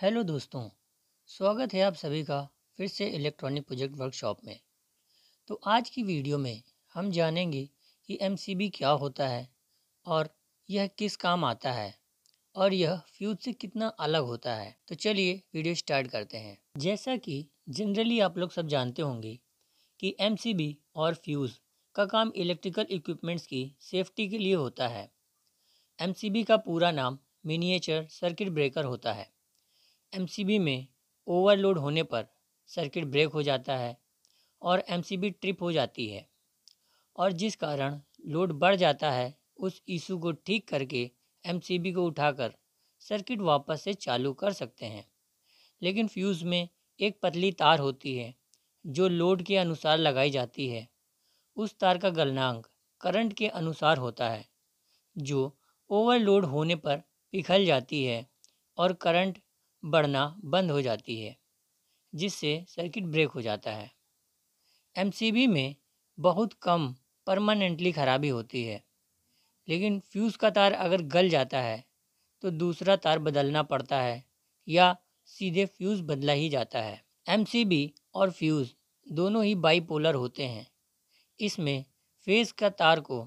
hello दोस्तों स्वागत है आप सभी का फिर से इलेक्ट्रॉनिक प्रोजेक्ट वर्कशॉप में तो आज की वीडियो में हम जानेंगे कि एमसीबी क्या होता है और यह किस काम आता है और यह फ्यूज से कितना अलग होता है तो चलिए वीडियो स्टार्ट करते हैं जैसा कि जनरली आप लोग सब जानते होंगे कि एम और फ्यूज़ का काम इलेक्ट्रिकल इक्विपमेंट्स की सेफ्टी के लिए होता है एम का पूरा नाम मिनिएचर सर्किट ब्रेकर होता है एमसीबी में ओवरलोड होने पर सर्किट ब्रेक हो जाता है और एमसीबी ट्रिप हो जाती है और जिस कारण लोड बढ़ जाता है उस ईशू को ठीक करके एमसीबी को उठाकर सर्किट वापस से चालू कर सकते हैं लेकिन फ्यूज़ में एक पतली तार होती है जो लोड के अनुसार लगाई जाती है उस तार का गलनांक करंट के अनुसार होता है जो ओवरलोड होने पर पिघल जाती है और करंट बढ़ना बंद हो जाती है जिससे सर्किट ब्रेक हो जाता है एमसीबी में बहुत कम परमानेंटली खराबी होती है लेकिन फ्यूज़ का तार अगर गल जाता है तो दूसरा तार बदलना पड़ता है या सीधे फ्यूज़ बदला ही जाता है एमसीबी और फ्यूज़ दोनों ही बाईपोलर होते हैं इसमें फेज़ का तार को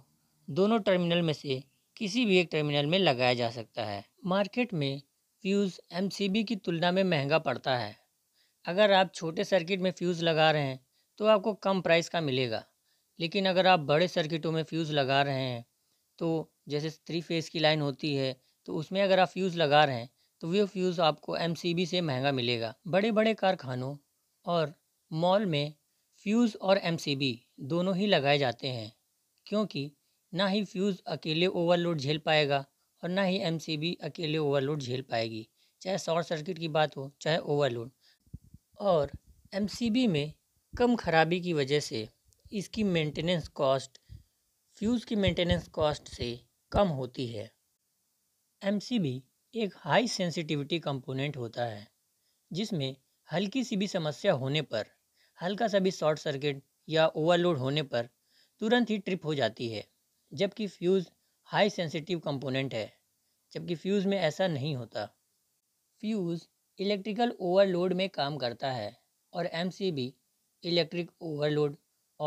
दोनों टर्मिनल में से किसी भी एक टर्मिनल में लगाया जा सकता है मार्केट में फ्यूज़ एमसीबी की तुलना में महंगा पड़ता है अगर आप छोटे सर्किट में फ्यूज़ लगा रहे हैं तो आपको कम प्राइस का मिलेगा लेकिन अगर आप बड़े सर्किटों में फ्यूज़ लगा रहे हैं तो जैसे थ्री फेज़ की लाइन होती है तो उसमें अगर आप फ्यूज़ लगा रहे हैं तो वो फ्यूज़ आपको एम से महंगा मिलेगा बड़े बड़े कारखानों और मॉल में फ्यूज़ और एम दोनों ही लगाए जाते हैं क्योंकि ना ही फ्यूज़ अकेले ओवरलोड झेल पाएगा और ना ही एम अकेले ओवरलोड झेल पाएगी चाहे शॉर्ट सर्किट की बात हो चाहे ओवरलोड और एम में कम खराबी की वजह से इसकी मेंटेनेंस कॉस्ट फ्यूज़ की मेंटेनेंस कॉस्ट से कम होती है एम एक हाई सेंसिटिविटी कंपोनेंट होता है जिसमें हल्की सी भी समस्या होने पर हल्का सा भी शॉर्ट सर्किट या ओवरलोड होने पर तुरंत ही ट्रिप हो जाती है जबकि फ्यूज़ हाई सेंसिटिव कंपोनेंट है जबकि फ्यूज़ में ऐसा नहीं होता फ्यूज़ इलेक्ट्रिकल ओवरलोड में काम करता है और एम इलेक्ट्रिक ओवरलोड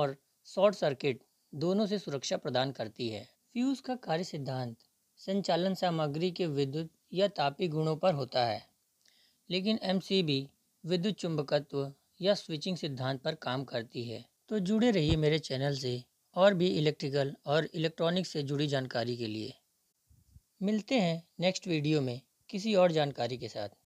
और शॉर्ट सर्किट दोनों से सुरक्षा प्रदान करती है फ्यूज़ का कार्य सिद्धांत संचालन सामग्री के विद्युत या तापी गुणों पर होता है लेकिन एम विद्युत चुंबकत्व या स्विचिंग सिद्धांत पर काम करती है तो जुड़े रहिए मेरे चैनल से और भी इलेक्ट्रिकल और इलेक्ट्रॉनिक से जुड़ी जानकारी के लिए मिलते हैं नेक्स्ट वीडियो में किसी और जानकारी के साथ